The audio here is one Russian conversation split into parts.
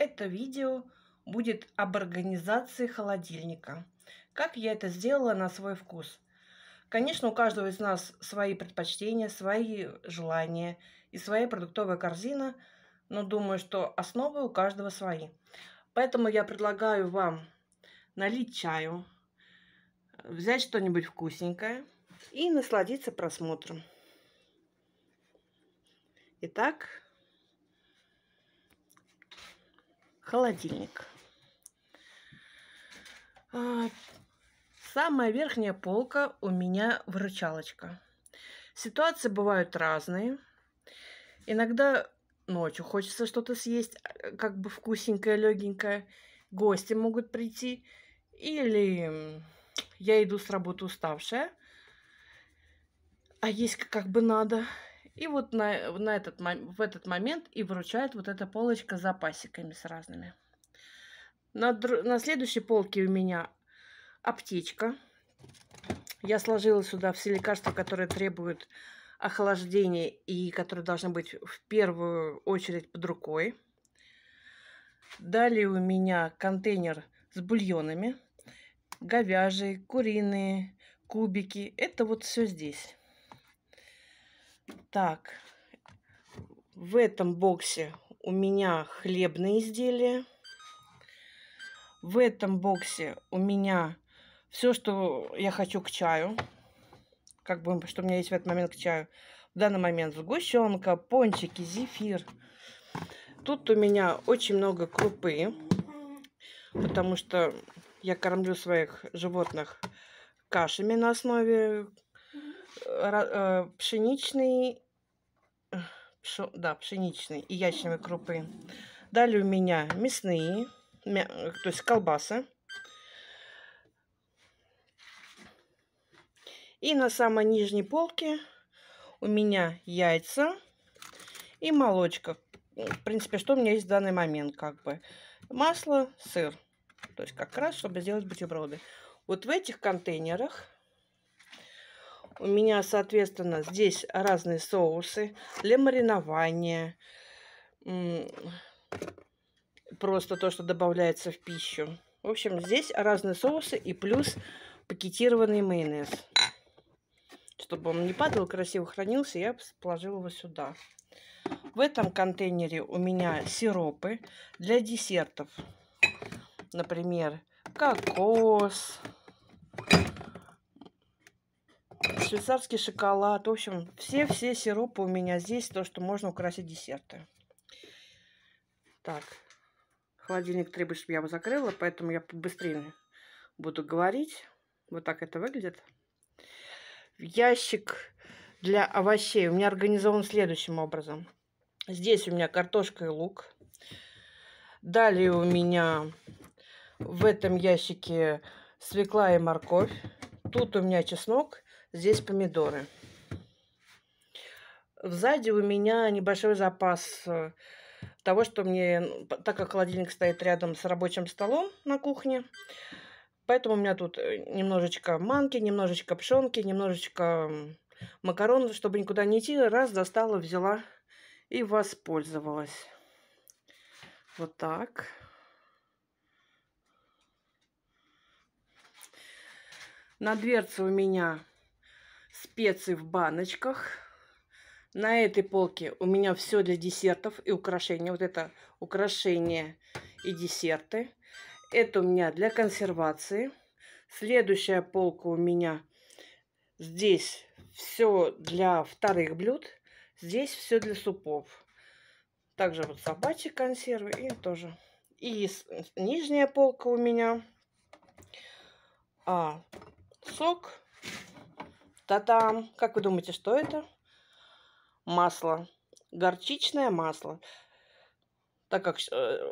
Это видео будет об организации холодильника. Как я это сделала на свой вкус. Конечно, у каждого из нас свои предпочтения, свои желания и своя продуктовая корзина, но думаю, что основы у каждого свои. Поэтому я предлагаю вам налить чаю, взять что-нибудь вкусненькое и насладиться просмотром. Итак, холодильник. А, самая верхняя полка у меня выручалочка. Ситуации бывают разные. Иногда ночью хочется что-то съесть, как бы вкусненькое, легенькое. Гости могут прийти. Или я иду с работы уставшая, а есть как бы надо. И вот на, на этот, в этот момент и выручает вот эта полочка с запасиками с разными. На, на следующей полке у меня аптечка. Я сложила сюда все лекарства, которые требуют охлаждения и которые должны быть в первую очередь под рукой. Далее у меня контейнер с бульонами. Говяжий, куриные, кубики. Это вот все здесь. Так, в этом боксе у меня хлебные изделия. В этом боксе у меня все, что я хочу к чаю. Как бы, что у меня есть в этот момент к чаю. В данный момент сгущенка, пончики, зефир. Тут у меня очень много крупы, потому что я кормлю своих животных кашами на основе Э, пшеничный, пшо, да, пшеничный и ячневой крупы. Далее у меня мясные, мя, э, то есть колбасы. И на самой нижней полке у меня яйца и молочка. Ну, в принципе, что у меня есть в данный момент, как бы. Масло, сыр. То есть как раз, чтобы сделать бутерброды. Вот в этих контейнерах у меня, соответственно, здесь разные соусы для маринования. Просто то, что добавляется в пищу. В общем, здесь разные соусы и плюс пакетированный майонез. Чтобы он не падал, красиво хранился, я положила его сюда. В этом контейнере у меня сиропы для десертов. Например, кокос, швейцарский шоколад. В общем, все-все сиропы у меня здесь, то, что можно украсить десерты. Так, холодильник требует, чтобы я его закрыла, поэтому я быстрее буду говорить. Вот так это выглядит. Ящик для овощей у меня организован следующим образом. Здесь у меня картошка и лук. Далее у меня в этом ящике свекла и морковь. Тут у меня чеснок. Здесь помидоры. Сзади у меня небольшой запас э, того, что мне... Так как холодильник стоит рядом с рабочим столом на кухне, поэтому у меня тут э, немножечко манки, немножечко пшенки, немножечко макарон, чтобы никуда не идти. Раз, достала, взяла и воспользовалась. Вот так. На дверце у меня специи в баночках. На этой полке у меня все для десертов и украшения. Вот это украшения и десерты. Это у меня для консервации. Следующая полка у меня здесь все для вторых блюд. Здесь все для супов. Также вот собачьи консервы и тоже. И нижняя полка у меня а, сок, та там, Как вы думаете, что это? Масло. Горчичное масло. Так как э,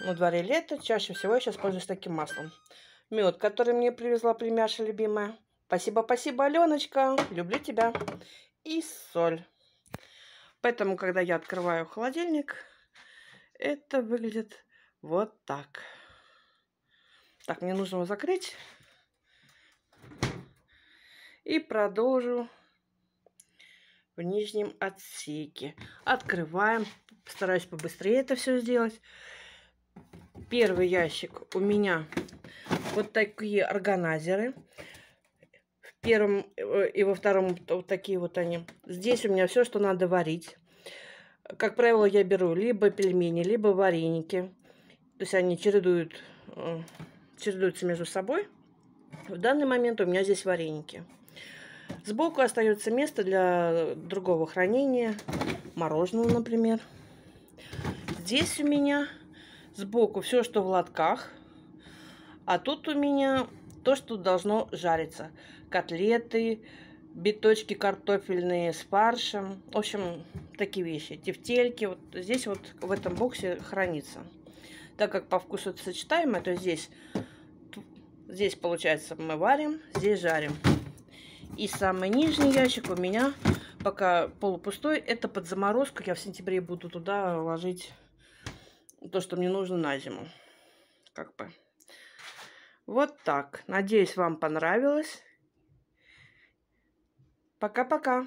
на дворе лето, чаще всего я сейчас пользуюсь таким маслом. Мед, который мне привезла племяша любимая. Спасибо, спасибо, Аленочка. Люблю тебя. И соль. Поэтому, когда я открываю холодильник, это выглядит вот так. Так, мне нужно его закрыть и продолжу в нижнем отсеке. Открываем. постараюсь побыстрее это все сделать. Первый ящик у меня вот такие органайзеры. В первом э, и во втором вот такие вот они. Здесь у меня все, что надо варить. Как правило, я беру либо пельмени, либо вареники. То есть они чередуют, э, чередуются между собой. В данный момент у меня здесь вареники. Сбоку остается место для другого хранения, мороженого, например. Здесь у меня сбоку все, что в лотках. А тут у меня то, что должно жариться. Котлеты, биточки картофельные с фаршем. В общем, такие вещи. Тефтельки. Вот здесь вот в этом боксе хранится. Так как по вкусу это сочетаемое, то здесь, здесь получается мы варим, здесь жарим. И самый нижний ящик у меня пока полупустой. Это под заморозку. Я в сентябре буду туда ложить то, что мне нужно на зиму. Как бы. Вот так. Надеюсь, вам понравилось. Пока-пока.